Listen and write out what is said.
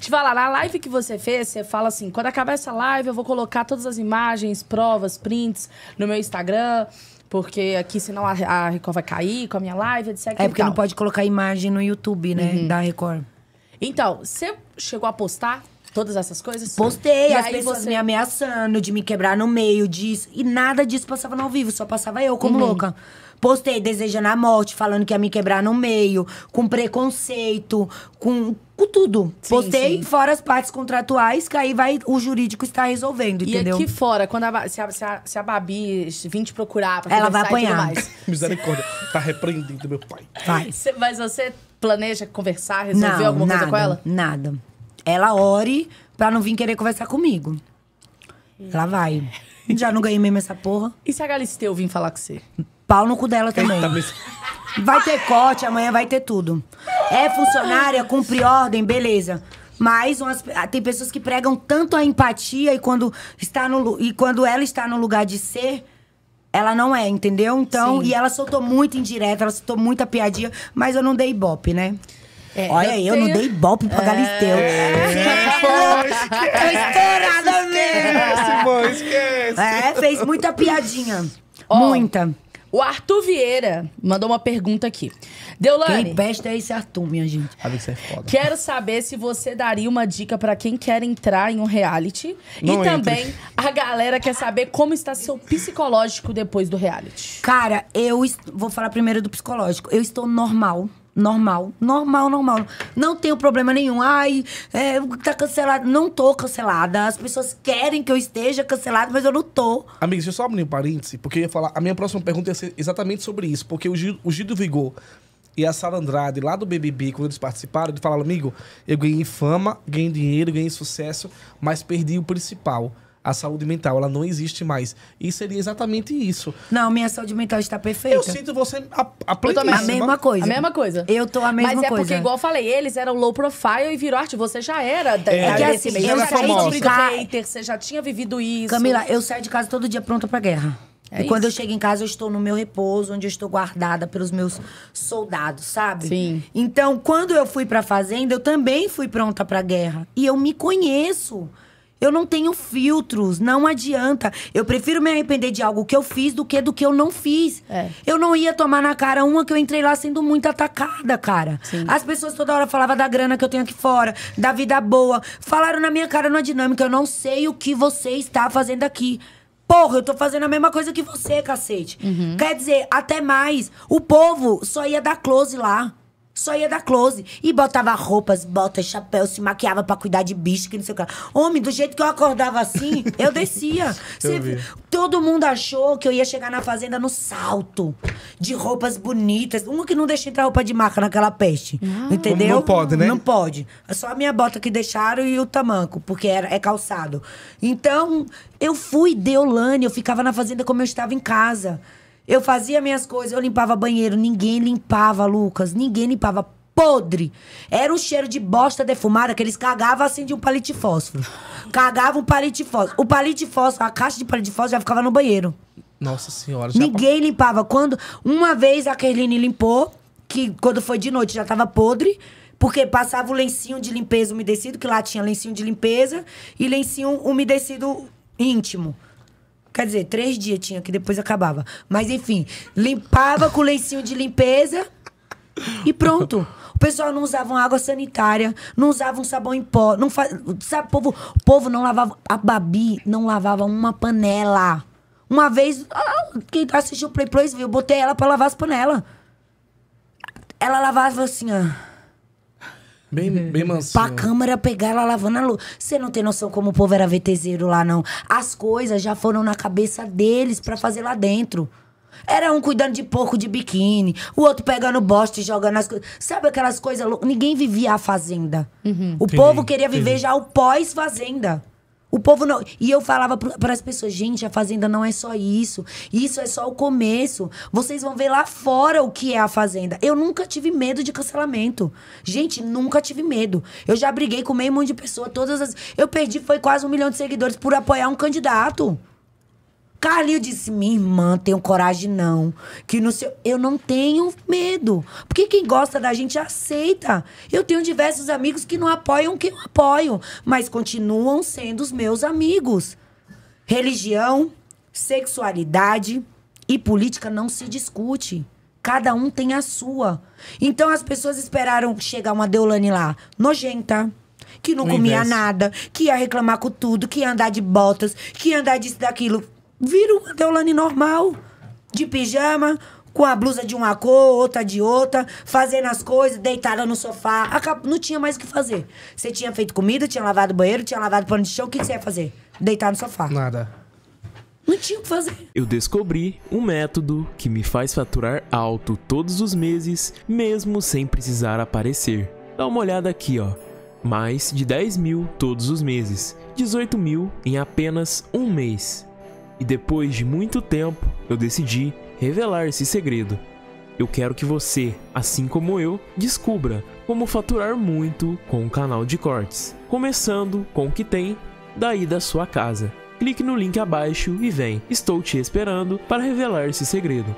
Te falar, na live que você fez, você fala assim: quando acabar essa live, eu vou colocar todas as imagens, provas, prints no meu Instagram. Porque aqui, senão a, a Record vai cair com a minha live, etc. É porque não pode colocar imagem no YouTube, né? Uhum. Da Record. Então, você chegou a postar Todas essas coisas? Postei, e as pessoas você... me ameaçando de me quebrar no meio disso. E nada disso passava no ao vivo, só passava eu como uhum. louca. Postei desejando a morte, falando que ia me quebrar no meio, com preconceito, com, com tudo. Sim, Postei sim. fora as partes contratuais, que aí vai, o jurídico está resolvendo, entendeu? E aqui fora, quando a, se, a, se, a, se a Babi vir te procurar pra Ela vai apanhar. Misericórdia, tá repreendendo meu pai. Vai. Mas você planeja conversar, resolver não, alguma nada, coisa com ela? Nada ela ore pra não vir querer conversar comigo. Ela vai. Já não ganhei mesmo essa porra. E se a Galisteu vir falar com você? Pau no cu dela também. Vai ter corte, amanhã vai ter tudo. É funcionária, cumpre ordem, beleza. Mas umas, tem pessoas que pregam tanto a empatia e quando, está no, e quando ela está no lugar de ser, ela não é, entendeu? Então, Sim. e ela soltou muito indireta, ela soltou muita piadinha, mas eu não dei ibope, né? É, Olha, eu, eu tenho... não dei golpe pra Galisteu. É. é. estourada mesmo. Esquece, esquece. É, fez muita piadinha. Oh. Muita. O Arthur Vieira mandou uma pergunta aqui. lá. Quem besta é esse Arthur, minha gente. Sabe que você é foda. Quero saber se você daria uma dica para quem quer entrar em um reality. Não e também a galera quer saber como está seu psicológico depois do reality. Cara, eu vou falar primeiro do psicológico. Eu estou normal normal, normal, normal. Não tenho problema nenhum. Ai, é, tá cancelado. Não tô cancelada. As pessoas querem que eu esteja cancelada, mas eu não tô. Amiga, deixa eu só abrir um parêntese, porque eu ia falar. A minha próxima pergunta ia ser exatamente sobre isso, porque o Gil, o Gil do Vigor e a Sara Andrade, lá do BBB, quando eles participaram, eles falaram, amigo, eu ganhei fama, ganhei dinheiro, ganhei sucesso, mas perdi o principal a saúde mental, ela não existe mais. E seria exatamente isso. Não, minha saúde mental está perfeita. Eu sinto você a, a A mesma coisa. A mesma coisa. Eu tô a mesma coisa. Mas é coisa. porque, igual eu falei, eles eram low profile e virou arte. Você já era é, é que assim, eu já saí de casa. Hater, você já tinha vivido isso. Camila, eu saio de casa todo dia pronta pra guerra. É e isso. quando eu chego em casa, eu estou no meu repouso, onde eu estou guardada pelos meus soldados, sabe? Sim. Então, quando eu fui pra fazenda, eu também fui pronta pra guerra. E eu me conheço. Eu não tenho filtros, não adianta. Eu prefiro me arrepender de algo que eu fiz do que do que eu não fiz. É. Eu não ia tomar na cara uma que eu entrei lá sendo muito atacada, cara. Sim. As pessoas toda hora falavam da grana que eu tenho aqui fora, da vida boa. Falaram na minha cara numa dinâmica, eu não sei o que você está fazendo aqui. Porra, eu tô fazendo a mesma coisa que você, cacete. Uhum. Quer dizer, até mais. O povo só ia dar close lá. Só ia dar close. E botava roupas, botas, chapéu, se maquiava para cuidar de bicho, que não sei o que. Homem, do jeito que eu acordava assim, eu descia. todo mundo achou que eu ia chegar na fazenda no salto. De roupas bonitas. Uma que não deixa entrar roupa de marca naquela peste. Entendeu? Como não pode, né? Não pode. É só a minha bota que deixaram e o tamanco, porque era, é calçado. Então, eu fui deolane, eu ficava na fazenda como eu estava em casa. Eu fazia minhas coisas, eu limpava banheiro. Ninguém limpava, Lucas. Ninguém limpava. Podre. Era um cheiro de bosta defumada que eles cagavam assim de um palito de fósforo. Cagavam um palito de fósforo. O palito de fósforo, a caixa de palito de fósforo já ficava no banheiro. Nossa senhora. Já... Ninguém limpava. Quando uma vez a Kerline limpou, que quando foi de noite já tava podre, porque passava o lencinho de limpeza umedecido, que lá tinha lencinho de limpeza e lencinho umedecido íntimo. Quer dizer, três dias tinha, que depois acabava. Mas enfim, limpava com lencinho de limpeza e pronto. O pessoal não usava água sanitária, não usava um sabão em pó, não faz, sabe, o povo, o povo não lavava, a Babi não lavava uma panela. Uma vez, ah, quem assistiu o Play Plus viu, botei ela para lavar as panelas. Ela lavava assim, ó Bem, uhum. bem mansinho. Pra câmera pegar ela lavando a louça. Você não tem noção como o povo era VTZero lá, não. As coisas já foram na cabeça deles para fazer lá dentro. Era um cuidando de porco de biquíni, o outro pegando bosta e jogando as coisas. Sabe aquelas coisas loucas? Ninguém vivia a fazenda. Uhum. O Entendi. povo queria viver Entendi. já o pós-fazenda. O povo não. E eu falava para as pessoas, gente, a fazenda não é só isso. Isso é só o começo. Vocês vão ver lá fora o que é a fazenda. Eu nunca tive medo de cancelamento. Gente, nunca tive medo. Eu já briguei com meio mundo de pessoas todas as. Eu perdi, foi quase um milhão de seguidores por apoiar um candidato. Carlinho disse: minha irmã, tenho coragem não. Que no seu. Eu não tenho medo. Porque quem gosta da gente aceita. Eu tenho diversos amigos que não apoiam quem eu apoio, mas continuam sendo os meus amigos. Religião, sexualidade e política não se discute. Cada um tem a sua. Então as pessoas esperaram chegar uma Deolane lá, nojenta que não comia nada, que ia reclamar com tudo, que ia andar de botas, que ia andar disso, daquilo vira uma Deolane normal. De pijama, com a blusa de uma cor, outra de outra, fazendo as coisas, deitada no sofá. Acab... Não tinha mais o que fazer. Você tinha feito comida, tinha lavado banheiro, tinha lavado pano de chão, o que, que você ia fazer? Deitar no sofá. Nada. Não tinha o que fazer. Eu descobri um método que me faz faturar alto todos os meses, mesmo sem precisar aparecer. Dá uma olhada aqui, ó. Mais de 10 mil todos os meses, 18 mil em apenas um mês. E depois de muito tempo, eu decidi revelar esse segredo. Eu quero que você, assim como eu, descubra como faturar muito com o canal de cortes, começando com o que tem daí da sua casa. Clique no link abaixo e vem. Estou te esperando para revelar esse segredo.